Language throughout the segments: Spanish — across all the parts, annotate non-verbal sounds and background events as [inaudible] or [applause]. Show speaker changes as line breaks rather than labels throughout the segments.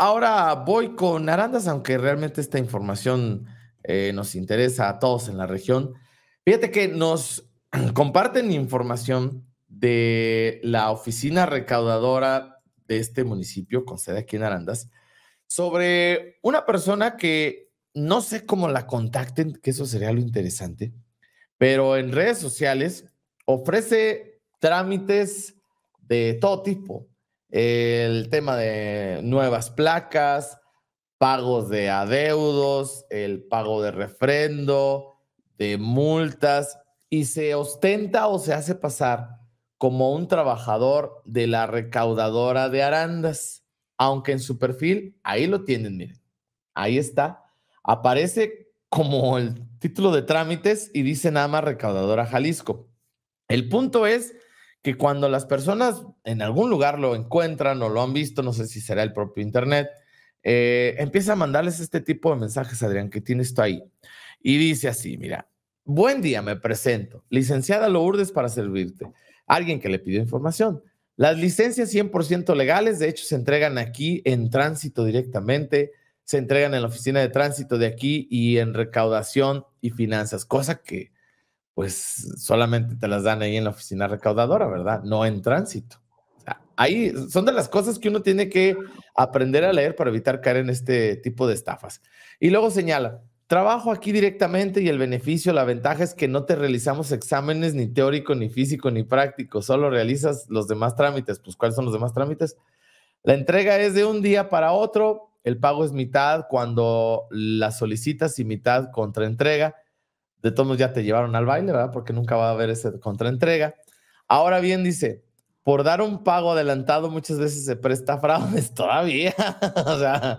Ahora voy con Arandas, aunque realmente esta información eh, nos interesa a todos en la región. Fíjate que nos [clears throat] comparten información de la oficina recaudadora de este municipio, con sede aquí en Arandas, sobre una persona que no sé cómo la contacten, que eso sería lo interesante, pero en redes sociales ofrece trámites de todo tipo el tema de nuevas placas, pagos de adeudos, el pago de refrendo, de multas, y se ostenta o se hace pasar como un trabajador de la recaudadora de arandas, aunque en su perfil, ahí lo tienen, miren, ahí está, aparece como el título de trámites y dice nada más recaudadora Jalisco. El punto es que cuando las personas en algún lugar lo encuentran o lo han visto, no sé si será el propio Internet, eh, empieza a mandarles este tipo de mensajes, Adrián, que tienes esto ahí. Y dice así, mira, buen día, me presento, licenciada Lourdes para servirte. Alguien que le pidió información. Las licencias 100% legales, de hecho, se entregan aquí en tránsito directamente, se entregan en la oficina de tránsito de aquí y en recaudación y finanzas, cosa que pues solamente te las dan ahí en la oficina recaudadora, ¿verdad? No en tránsito. ahí son de las cosas que uno tiene que aprender a leer para evitar caer en este tipo de estafas. Y luego señala, trabajo aquí directamente y el beneficio, la ventaja es que no te realizamos exámenes ni teórico, ni físico, ni práctico, solo realizas los demás trámites. Pues, ¿cuáles son los demás trámites? La entrega es de un día para otro, el pago es mitad cuando la solicitas y mitad contra entrega de todos modos ya te llevaron al baile, ¿verdad? Porque nunca va a haber esa contraentrega. Ahora bien, dice, por dar un pago adelantado muchas veces se presta fraudes [laughs] todavía, o sea,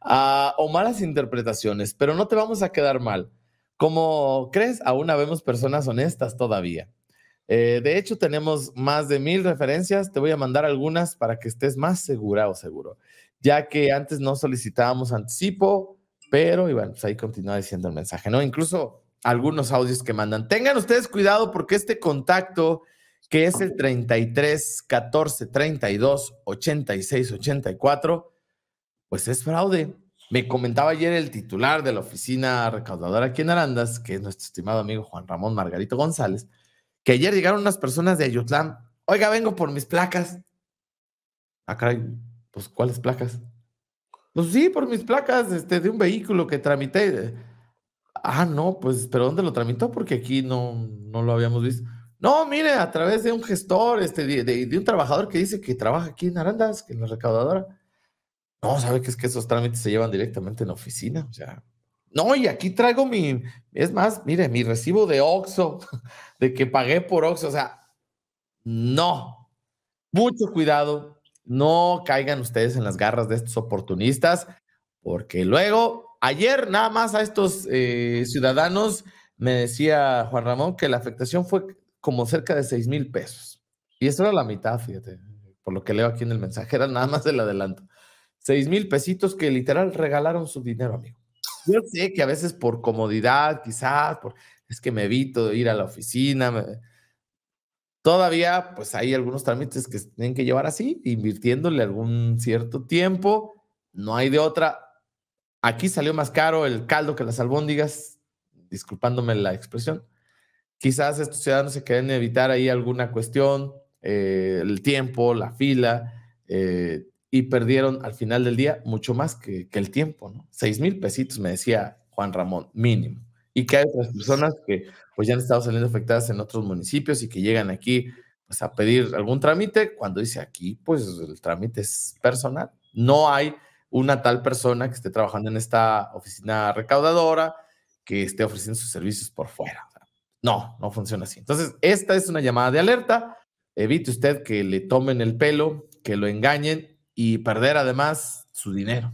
ah, o malas interpretaciones, pero no te vamos a quedar mal. Como crees, aún vemos personas honestas todavía. Eh, de hecho, tenemos más de mil referencias. Te voy a mandar algunas para que estés más segura o seguro, ya que antes no solicitábamos anticipo, pero, y bueno, pues ahí continúa diciendo el mensaje, ¿no? Incluso algunos audios que mandan. Tengan ustedes cuidado porque este contacto que es el 33 14 32 86 84, pues es fraude. Me comentaba ayer el titular de la oficina recaudadora aquí en Arandas, que es nuestro estimado amigo Juan Ramón Margarito González, que ayer llegaron unas personas de Ayutlán. Oiga, vengo por mis placas. Ah, caray, pues, ¿cuáles placas? Pues sí, por mis placas este, de un vehículo que tramité. Ah, no, pues, ¿pero dónde lo tramitó? Porque aquí no, no lo habíamos visto. No, mire, a través de un gestor, este, de, un trabajador que dice que trabaja aquí en Arandas, que en la recaudadora. No, ¿sabe que es que esos trámites se llevan directamente en oficina? O sea, no, y aquí traigo mi, es más, mire, mi recibo de Oxxo, [laughs] de que pagué por Oxxo, o sea, no. Mucho cuidado, no caigan ustedes en las garras de estos oportunistas, porque luego Ayer nada más a estos eh, ciudadanos me decía Juan Ramón que la afectación fue como cerca de 6 mil pesos. Y eso era la mitad, fíjate, por lo que leo aquí en el mensaje, era nada más el adelanto. 6 mil pesitos que literal regalaron su dinero, amigo. Yo sé que a veces por comodidad, quizás, es que me evito ir a la oficina. todavía, pues hay algunos trámites que tienen que llevar así, invirtiéndole algún cierto tiempo. No hay de otra Aquí salió más caro el caldo que las albóndigas, disculpándome la expresión. Quizás estos ciudadanos se quieren evitar ahí alguna cuestión, eh, el tiempo, la fila, eh, y perdieron al final del día mucho más que, el tiempo, ¿no? Seis mil pesitos, me decía Juan Ramón, mínimo. Y que hay otras personas que pues ya han estado saliendo afectadas en otros municipios y que llegan aquí pues, a pedir algún trámite, cuando dice aquí, pues el trámite es personal. No hay una tal persona que esté trabajando en esta oficina recaudadora, que esté ofreciendo sus servicios por fuera. No, no funciona así. Entonces, esta es una llamada de alerta. Evite usted que le tomen el pelo, que lo engañen y perder además su dinero.